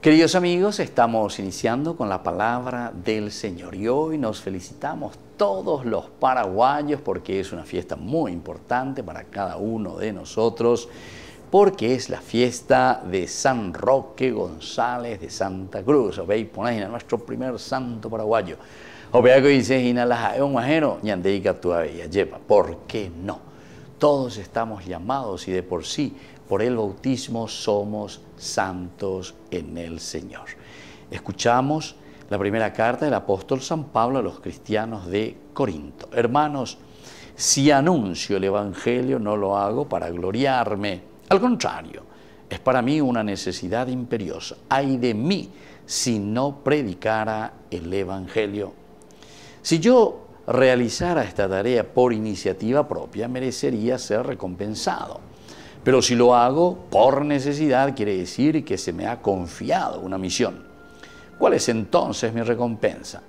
Queridos amigos, estamos iniciando con la palabra del Señor y hoy nos felicitamos todos los paraguayos porque es una fiesta muy importante para cada uno de nosotros porque es la fiesta de San Roque González de Santa Cruz. nuestro primer santo paraguayo. que dice, ¿por qué no? Todos estamos llamados y de por sí, por el bautismo somos santos en el Señor. Escuchamos la primera carta del apóstol San Pablo a los cristianos de Corinto. Hermanos, si anuncio el Evangelio no lo hago para gloriarme, al contrario, es para mí una necesidad imperiosa. Hay de mí si no predicara el Evangelio. Si yo Realizar esta tarea por iniciativa propia merecería ser recompensado. Pero si lo hago por necesidad, quiere decir que se me ha confiado una misión. ¿Cuál es entonces mi recompensa?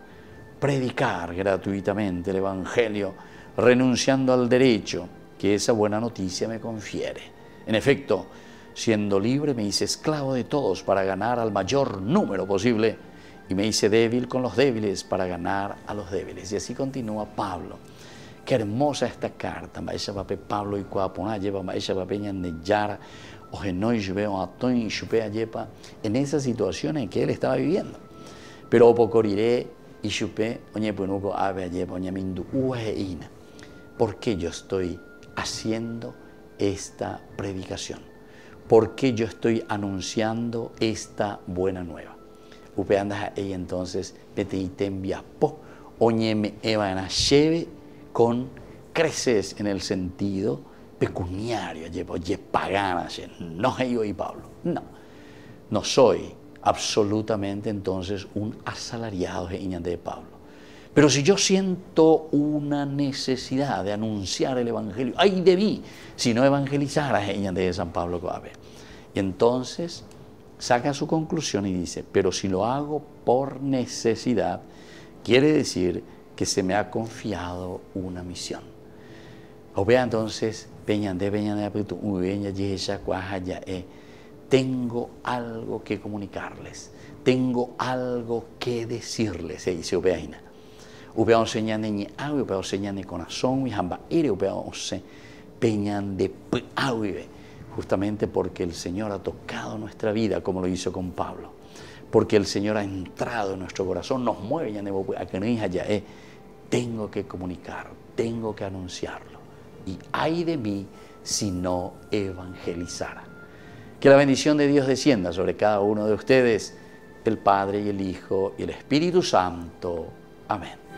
Predicar gratuitamente el Evangelio, renunciando al derecho que esa buena noticia me confiere. En efecto, siendo libre me hice esclavo de todos para ganar al mayor número posible y me hice débil con los débiles para ganar a los débiles. Y así continúa Pablo. Qué hermosa esta carta. Pablo ¿eh? en esa situación en que él estaba viviendo. Pero Opocoriré y ¿Por qué yo estoy haciendo esta predicación? ¿Por qué yo estoy anunciando esta buena nueva? Y a ella entonces meteitem po. oñeme evanacheve con creces en el sentido pecuniario, llevo pagana, no yo y Pablo, no, no soy absolutamente entonces un asalariado de Pablo. Pero si yo siento una necesidad de anunciar el Evangelio, ahí debí, si no evangelizara de San Pablo haber Y entonces saca su conclusión y dice, pero si lo hago por necesidad, quiere decir que se me ha confiado una misión. O vea entonces, tengo algo que comunicarles, tengo algo que decirles, se dice Obeaina. de enseñan ni agua, corazón, mi jamba ire, ubea de justamente porque el Señor ha tocado nuestra vida como lo hizo con Pablo, porque el Señor ha entrado en nuestro corazón, nos mueve, ya eh. tengo que comunicar, tengo que anunciarlo. Y ay de mí si no evangelizara. Que la bendición de Dios descienda sobre cada uno de ustedes, el Padre y el Hijo y el Espíritu Santo. Amén.